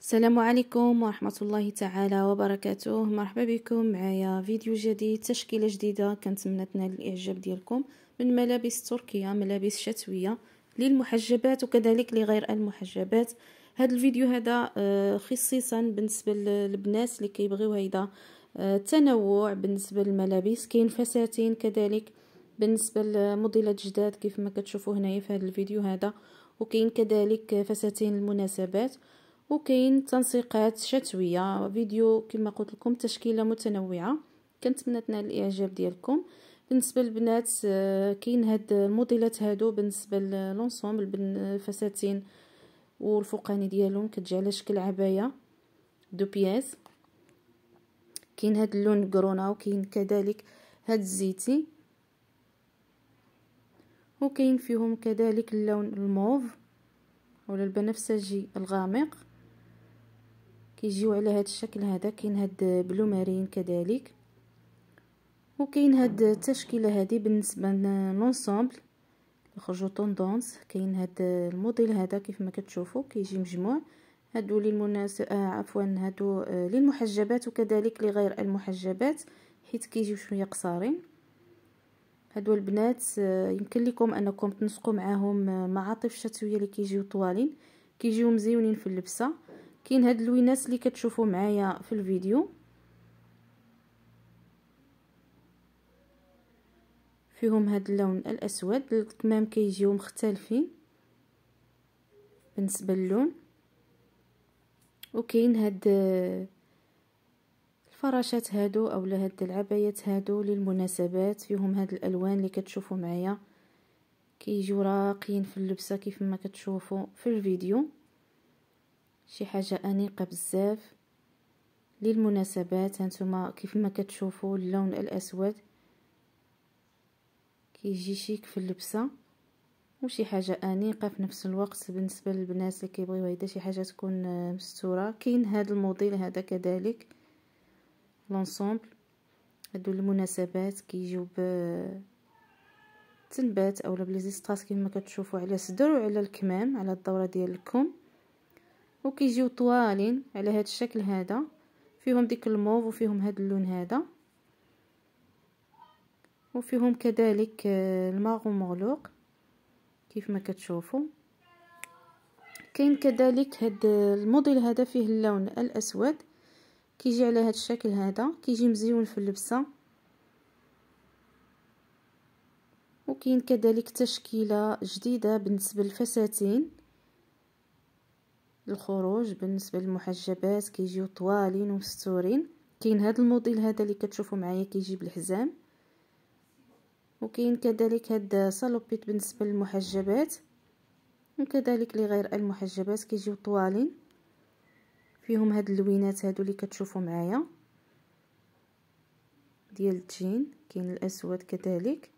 السلام عليكم ورحمة الله تعالى وبركاته مرحبا بكم معايا فيديو جديد تشكيلة جديدة كنتمنى تنال الإعجاب ديالكم من ملابس تركية ملابس شتوية للمحجبات وكذلك لغير المحجبات هذا الفيديو هذا آه، خصيصا بالنسبة للبنات اللي كيبغيو هيدا التنوع آه، بالنسبة للملابس كاين فساتين كذلك بالنسبة لموديلات جداد كيف ما كتشوفوا هنايا في هذا الفيديو هذا وكاين كذلك فساتين المناسبات وكاين تنسيقات شتويه فيديو كما قلت لكم تشكيله متنوعه كنتمنى تنال الاعجاب ديالكم بالنسبه للبنات آه، كاين هاد الموديلات هادو بالنسبه للونسومبل الفساتين والفوقاني ديالهم كتجي على شكل عبايه دو بياس كاين هاد اللون كرونا وكاين كذلك هاد الزيتي وكاين فيهم كذلك اللون الموف ولا البنفسجي الغامق كيجيو على هذا الشكل هذا كاين هاد بلو مارين كذلك وكاين هاد التشكيله هذه بالنسبه لونسومبل يخرجوا طوندونس كاين هاد الموديل هذا كيف ما كتشوفوا كيجي مجموع هادو للمناس آه عفوا هادو آه للمحجبات وكذلك لغير المحجبات حيت كيجيو شويه قصارين هادو البنات آه يمكن لكم انكم تنسقوا معاهم آه، معاطف شتويه اللي كيجيو طوالين كيجيو مزيونين في اللبسه كاين هاد اللوينات اللي كتشوفوا معايا في الفيديو فيهم هاد اللون الاسود الكمام كيجيو مختلفين بالنسبه للون وكاين هاد الفراشات هادو اولا هاد العبايات هادو للمناسبات فيهم هاد الالوان اللي كتشوفوا معايا كيجيو راقيين في اللبسه كيف ما كتشوفوا في الفيديو شي حاجه انيقه بزاف للمناسبات هانتوما كيف ما كتشوفوا اللون الاسود كيجي شيك في اللبسه وشي حاجه انيقه في نفس الوقت بالنسبه للبنات اللي كيبغيو هيدا شي حاجه تكون مستوره كاين هاد الموديل هذا كذلك لونسومبل هادو المناسبات كيجيو ب تنبات اولا بلي كيما كتشوفو كتشوفوا على صدر وعلى الكمام على الدوره ديالكم وكيجيو طوالين على هذا الشكل هذا فيهم ديك الموف وفيهم هذا اللون هذا وفيهم كذلك آه، الماغو مغلوق كيف ما كتشوفوا كاين كذلك هاد آه، الموديل هذا فيه اللون الاسود كيجي على هاد الشكل هذا كيجي مزيون في اللبسه وكاين كذلك تشكيله جديده بالنسبه للفساتين الخروج بالنسبه للمحجبات كيجيو طوالين ومستورين كاين هذا الموديل هذا اللي كتشوفوا معايا كيجي بالحزام وكاين كذلك هاد سالوبيت بالنسبه للمحجبات وكذلك لغير المحجبات كيجيو طوالين فيهم هاد اللوينات هادو اللي كتشوفوا معايا ديال الجين كاين الاسود كذلك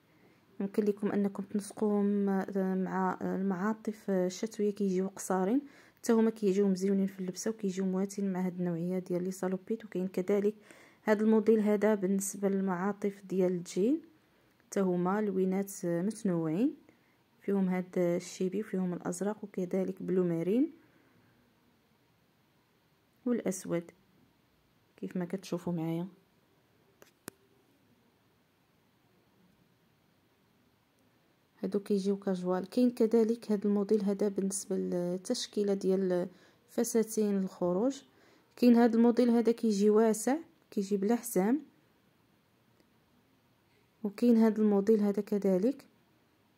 يمكن لكم انكم تنسقوهم آه، مع آه، المعاطف آه، الشتويه كيجيو قصارين حتى هما كيجيو مزيونين في اللبسه وكيجيو مواتين مع هاد النوعيه ديال لي صالوبيت وكاين كذلك هاد الموديل هذا بالنسبه للمعاطف ديال الجين حتى هما لوينات متنوعين فيهم هاد الشيبي وفيهم الازرق وكذلك بلو مارين والاسود كيف ما كتشوفوا معايا هادو كيجيو كاجوال كاين كذلك هاد الموديل هذا بالنسبه للتشكيله ديال فساتين الخروج كاين هاد الموديل هذا كيجي واسع كيجي بلا حزام وكاين هاد الموديل هذا كذلك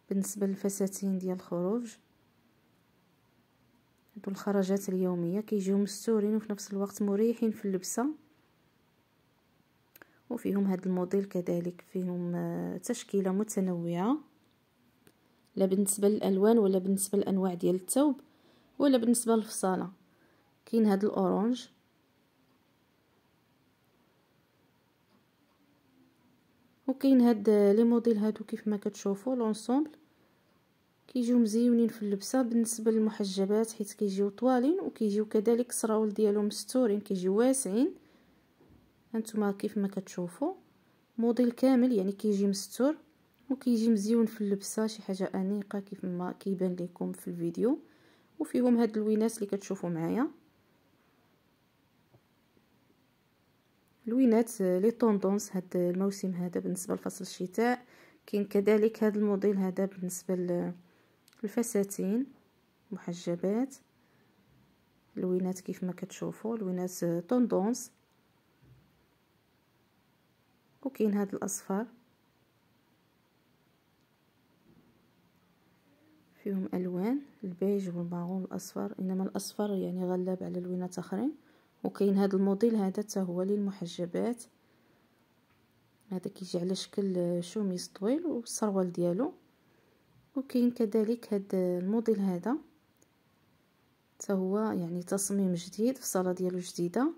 بالنسبه للفساتين ديال الخروج هادو الخرجات اليوميه كيجيو مستورين وفي نفس الوقت مريحين في اللبسه وفيهم هاد الموديل كذلك فيهم آه، تشكيله متنوعه لا بالنسبه للالوان ولا بالنسبه للانواع ديال الثوب ولا بالنسبه للفصاله كاين هاد الاورانج وكاين هاد لي موديل هادو كيف ما كتشوفوا لونسومبل كيجيو مزيونين في اللبسه بالنسبه للمحجبات حيت كيجيو طوالين وكيجيو كذلك سراول ديالهم مستورين كيجيو واسعين هانتوما كيف ما كتشوفوا موديل كامل يعني كيجي مستور وكيجي مزيون في اللبسه شي حاجه انيقه كيف ما كيبان لكم في الفيديو وفيهم هاد اللوينات اللي كتشوفوا معايا لوينات لي طوندونس هاد الموسم هذا بالنسبه لفصل الشتاء كاين كذلك هاد الموديل هذا بالنسبه للفساتين محجبات لوينات كيف ما كتشوفوا لوينات طوندونس وكاين هاد الاصفر فيهم الوان البيج والمارون والاصفر انما الاصفر يعني غلاب على لوينات اخرين وكاين هذا الموديل هذا حتى هو للمحجبات هذا كيجي على شكل شوميز طويل والسروال ديالو وكاين كذلك هذا الموديل هذا حتى هو يعني تصميم جديد في الصاله ديالو جديده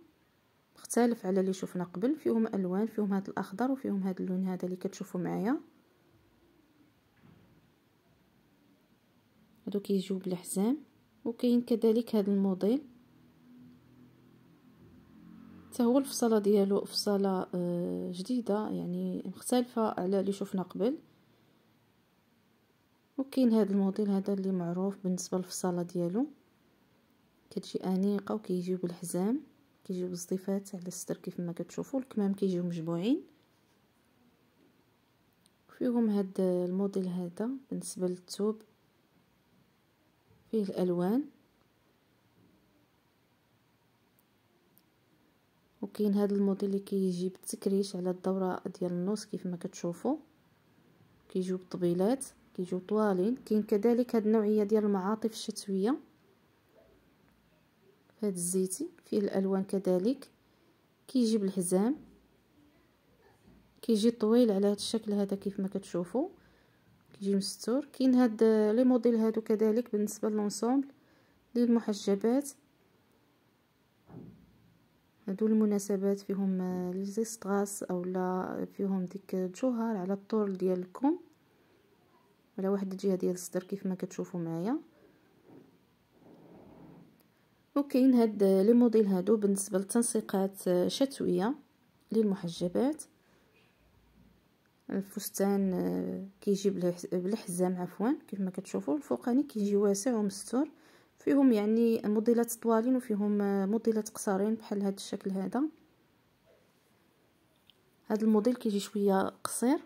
مختلف على اللي شفنا قبل فيهم الوان فيهم هذا الاخضر وفيهم هذا اللون هذا اللي كتشوفوا معايا هادو كيجيو بالحزام وكاين كذلك هذا الموديل حتى هو الفصاله ديالو فصاله آه، جديده يعني مختلفه على اللي شفنا قبل وكاين هذا الموديل هذا اللي معروف بالنسبه للفصاله ديالو كتجي انيقه وكيجيو بالحزام كيجيو بالزطيفات على الستر كيف ما كتشوفوا الكمام كيجيو مجموعين فيهم هاد الموديل هذا بالنسبه للثوب فيه الالوان وكاين هذا الموديل اللي كيجي بالتكريش على الدوره ديال النص كيف ما كتشوفوا كيجيو بطبيلات كيجيو طوالين كاين كذلك هاد النوعيه ديال المعاطف الشتويه هاد الزيتي فيه الالوان كذلك كيجي بالحزام كيجي طويل على هاد الشكل هذا كيف ما كتشوفوا كيجي مستور كاين هاد لي موديل هادو كذلك بالنسبه للونسومبل للمحجبات هادو المناسبات فيهم آه، لي زيستغاس اولا فيهم ديك الجوهر على الطول ديال على واحد الجهه ديال الصدر كيف ما كتشوفوا معايا وكاين هاد لي موديل هادو بالنسبه للتنسيقات آه، شتويه للمحجبات الفستان آه، كيجي بالحزام عفوا كيف ما كتشوفوا الفوقاني كيجي واسع ومستور فيهم يعني موديلات طوالين وفيهم آه، موديلات قصارين بحال هذا الشكل هذا هذا الموديل كيجي شويه قصير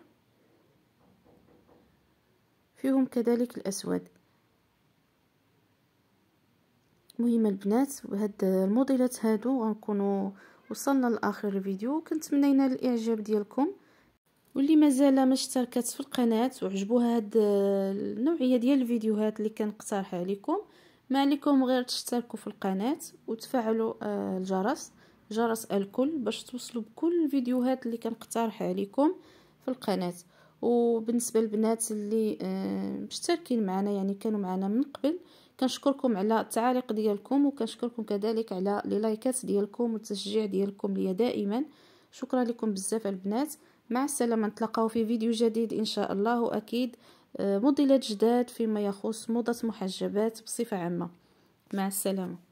فيهم كذلك الاسود مهم البنات وهاد الموديلات هادو غنكونوا وصلنا لاخر الفيديو كنتمنى ينال الاعجاب ديالكم واللي مازال ما اشتركت في القناه وعجبوها هاد النوعيه ديال الفيديوهات اللي كنقترحها لكم ما عليكم غير تشتركوا في القناه وتفعلوا آه، الجرس جرس الكل باش توصلوا بكل الفيديوهات اللي كنقترحها لكم في القناه وبالنسبه للبنات اللي آه، مشتركين معنا يعني كانوا معنا من قبل كنشكركم على التعاليق ديالكم وكنشكركم كذلك على لي لايكات ديالكم والتشجيع ديالكم ليا دائما شكرا لكم بزاف البنات مع السلامة نتلقاو في فيديو جديد إن شاء الله أكيد آه، موديلات جداد فيما يخص موضة محجبات بصفة عامة مع السلامة